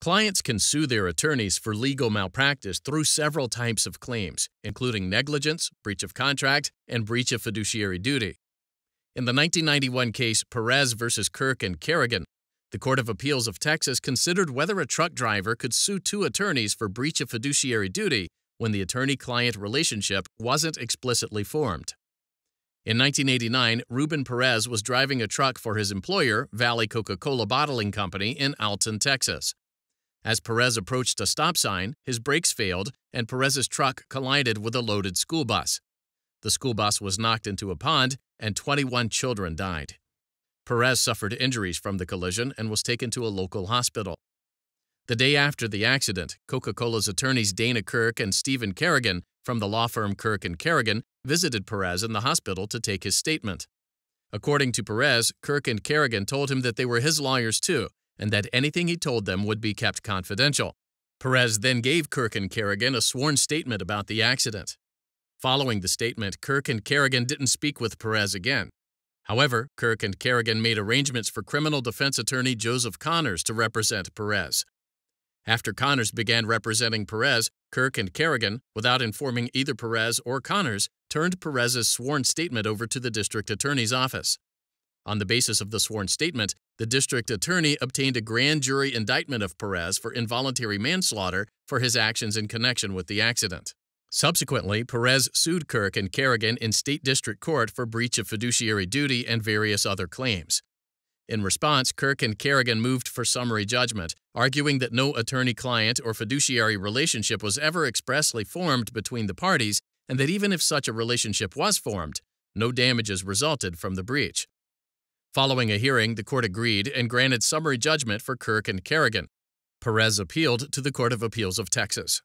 Clients can sue their attorneys for legal malpractice through several types of claims, including negligence, breach of contract, and breach of fiduciary duty. In the 1991 case Perez v. Kirk and Kerrigan, the Court of Appeals of Texas considered whether a truck driver could sue two attorneys for breach of fiduciary duty when the attorney client relationship wasn't explicitly formed. In 1989, Ruben Perez was driving a truck for his employer, Valley Coca Cola Bottling Company, in Alton, Texas. As Perez approached a stop sign, his brakes failed and Perez's truck collided with a loaded school bus. The school bus was knocked into a pond and 21 children died. Perez suffered injuries from the collision and was taken to a local hospital. The day after the accident, Coca-Cola's attorneys Dana Kirk and Stephen Kerrigan from the law firm Kirk and Kerrigan visited Perez in the hospital to take his statement. According to Perez, Kirk and Kerrigan told him that they were his lawyers too, and that anything he told them would be kept confidential. Perez then gave Kirk and Kerrigan a sworn statement about the accident. Following the statement, Kirk and Kerrigan didn't speak with Perez again. However, Kirk and Kerrigan made arrangements for criminal defense attorney Joseph Connors to represent Perez. After Connors began representing Perez, Kirk and Kerrigan, without informing either Perez or Connors, turned Perez's sworn statement over to the district attorney's office. On the basis of the sworn statement, the district attorney obtained a grand jury indictment of Perez for involuntary manslaughter for his actions in connection with the accident. Subsequently, Perez sued Kirk and Kerrigan in state district court for breach of fiduciary duty and various other claims. In response, Kirk and Kerrigan moved for summary judgment, arguing that no attorney client or fiduciary relationship was ever expressly formed between the parties, and that even if such a relationship was formed, no damages resulted from the breach. Following a hearing, the court agreed and granted summary judgment for Kirk and Kerrigan. Perez appealed to the Court of Appeals of Texas.